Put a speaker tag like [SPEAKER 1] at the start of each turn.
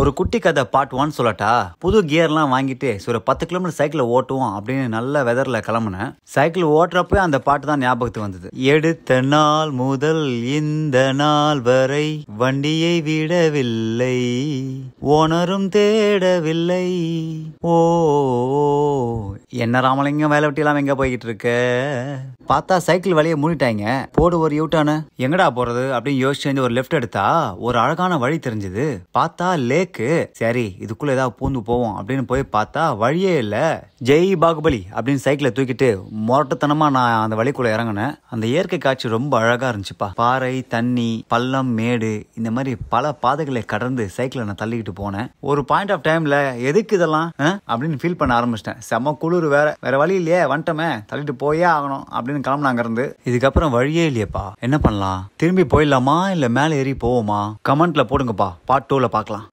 [SPEAKER 1] ஒரு குட்டி கதை பார்ட் ஒன் சொல்லட்டா புது கியர்லாம் வாங்கிட்டு ஒரு பத்து கிலோமீட்டர் சைக்கிளை ஓட்டுவோம் அப்படின்னு நல்ல வெதரில் கிளம்புனேன் சைக்கிள் ஓட்டுறப்ப அந்த பாட்டு தான் ஞாபகத்துக்கு வந்தது எடுத்த நாள் முதல் இந்த நாள் வரை வண்டியை விடவில்லை ஓனரும் தேடவில்லை ஓ என்ன ராமலிங்கம் வேலை வெட்டி எல்லாம் எங்கே போய்கிட்டு இருக்கு பார்த்தா சைக்கிள் வழியை மூடிட்டாங்க போடு ஒரு யூட்டானு எங்கடா போகிறது அப்படின்னு யோசிச்சு ஒரு லெஃப்ட் எடுத்தா ஒரு அழகான வழி தெரிஞ்சது பார்த்தா லேக்கு சரி இதுக்குள்ளே ஏதாவது பூந்து போவோம் அப்படின்னு போய் பார்த்தா வழியே இல்லை ஜெய் பாகுபலி அப்படின்னு சைக்கிளை தூக்கிட்டு மொரட்டத்தனமாக நான் அந்த வழிக்குள்ளே இறங்கினேன் அந்த இயற்கை காட்சி ரொம்ப அழகாக இருந்துச்சுப்பா பாறை தண்ணி பள்ளம் மேடு இந்த மாதிரி பல பாதைகளை கடந்து சைக்கிளை நான் தள்ளிக்கிட்டு போனேன் ஒரு பாயிண்ட் ஆஃப் டைமில் எதுக்கு இதெல்லாம் அப்படின்னு ஃபீல் பண்ண ஆரம்பிச்சிட்டேன் செம குளிர் வெளியூர் வேற வேற வழி இல்லையே வந்துட்டோமே தள்ளிட்டு போயே ஆகணும் அப்படின்னு கிளம்புனாங்க இருந்து இதுக்கப்புறம் வழியே இல்லையப்பா என்ன பண்ணலாம் திரும்பி போயிடலாமா இல்லை மேலே ஏறி போவோமா கமெண்ட்ல போடுங்கப்பா பார்ட் டூவில் பார்க்கலாம்